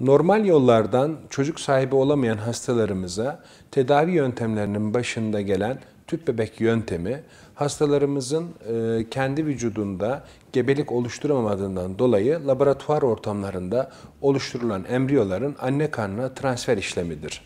Normal yollardan çocuk sahibi olamayan hastalarımıza tedavi yöntemlerinin başında gelen tüp bebek yöntemi hastalarımızın e, kendi vücudunda gebelik oluşturamadığından dolayı laboratuvar ortamlarında oluşturulan embriyoların anne karnına transfer işlemidir.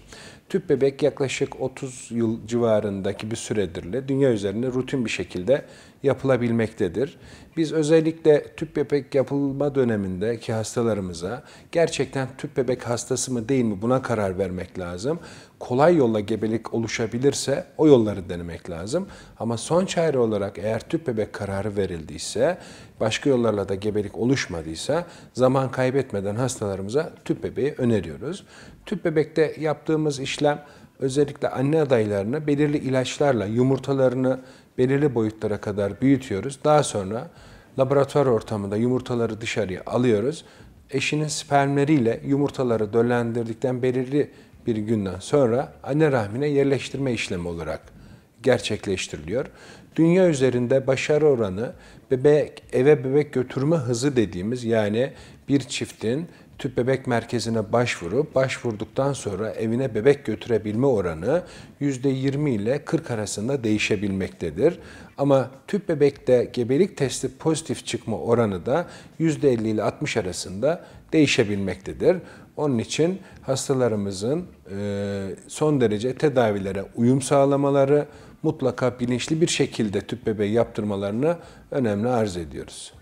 Tüp bebek yaklaşık 30 yıl civarındaki bir süredirle dünya üzerinde rutin bir şekilde yapılabilmektedir. Biz özellikle tüp bebek yapılma dönemindeki hastalarımıza gerçekten tüp bebek hastası mı değil mi buna karar vermek lazım kolay yolla gebelik oluşabilirse o yolları denemek lazım. Ama son çare olarak eğer tüp bebek kararı verildiyse, başka yollarla da gebelik oluşmadıysa zaman kaybetmeden hastalarımıza tüp bebeği öneriyoruz. Tüp bebekte yaptığımız işlem özellikle anne adaylarını belirli ilaçlarla yumurtalarını belirli boyutlara kadar büyütüyoruz. Daha sonra laboratuvar ortamında yumurtaları dışarıya alıyoruz. Eşinin spermleriyle yumurtaları döllendirdikten belirli bir günden sonra anne rahmine yerleştirme işlemi olarak gerçekleştiriliyor. Dünya üzerinde başarı oranı bebek eve bebek götürme hızı dediğimiz yani bir çiftin tüp bebek merkezine başvurup başvurduktan sonra evine bebek götürebilme oranı %20 ile 40 arasında değişebilmektedir. Ama tüp bebekte gebelik testi pozitif çıkma oranı da %50 ile 60 arasında değişebilmektedir. Onun için hastalarımızın e, son derece tedavilere uyum sağlamaları, mutlaka bilinçli bir şekilde tüp bebeği yaptırmalarını önemli arz ediyoruz.